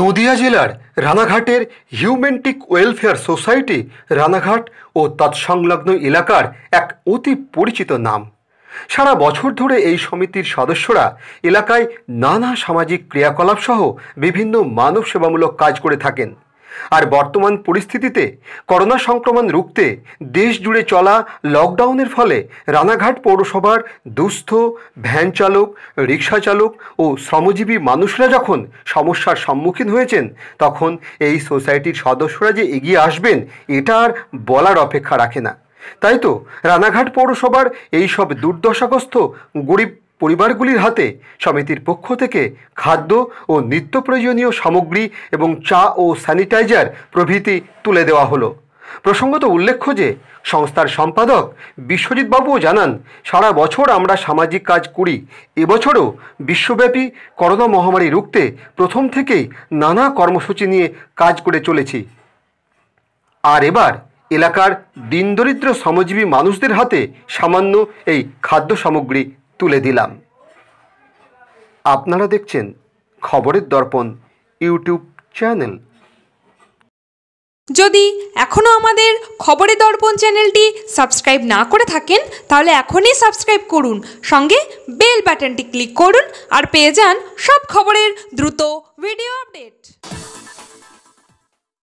নদিয়া জেলার রানাঘাটের humanitic welfare society Ranaghat ও তৎসংলগ্ন এলাকার এক অতি পরিচিত নাম সারা বছর ধরে এই সমিতির সদস্যরা এলাকায় নানা সামাজিক ক্রিয়াকলাপ সহ বিভিন্ন মানব সেবামূলক কাজ করে থাকেন আর বর্তমান পরিস্থিতিতে করোনা সংক্রমণ রুখতে দেশ জুড়ে চলা লকডাউনের ফলে রানাঘাট পৌরসভার দুস্থ ভ্যান চালক রিক্সা চালক ও শ্রমজীবী মানুষরা যখন সমস্যার সম্মুখীন হয়েছেন তখন এই সোসাইটির সদস্যরা যে এগিয়ে আসবেন এটা আর বলার অপেক্ষা রাখে না তাই তো রানাঘাট পৌরসভার এই সব দুর্দশাগ্রস্ত গরিব পরিবারগুলির হাতে সমিতির পক্ষ থেকে খাদ্য ও নিত্য প্রয়োজনীয় সামগ্রী এবং চা ও স্যানিটাইজার প্রভৃতি তুলে দেওয়া হলো প্রসঙ্গত উল্লেখ্য যে সংস্থার সম্পাদক বিশ্বজিৎ বাবুও জানান সারা বছর আমরা সামাজিক কাজ করি এবছরও বিশ্বব্যাপী করোনা মহামারী রুখতে প্রথম থেকেই নানা কর্মসূচি নিয়ে কাজ করে চলেছি আর এবার এলাকার দিনদরিদ্র শ্রমজীবী মানুষদের হাতে সামান্য এই খাদ্য সামগ্রী তুলে দিলাম আপনারা দেখছেন খবরের দর্পণ ইউটিউব চ্যানেল যদি এখনও আমাদের খবরের দর্পণ চ্যানেলটি সাবস্ক্রাইব না করে থাকেন তাহলে এখনই সাবস্ক্রাইব করুন সঙ্গে বেল বাটনটি ক্লিক করুন আর পেয়ে যান সব খবরের দ্রুত ভিডিও আপডেট